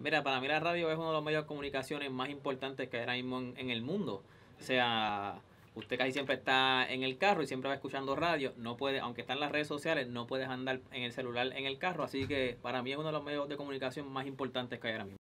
Mira, para mí la radio es uno de los medios de comunicación más importantes que hay ahora mismo en, el mundo. O sea, usted casi siempre está en el carro y siempre va escuchando radio, no puede, aunque está en las redes sociales, no puedes andar en el celular en el carro, así que para mí es uno de los medios de comunicación más importantes que hay ahora mismo.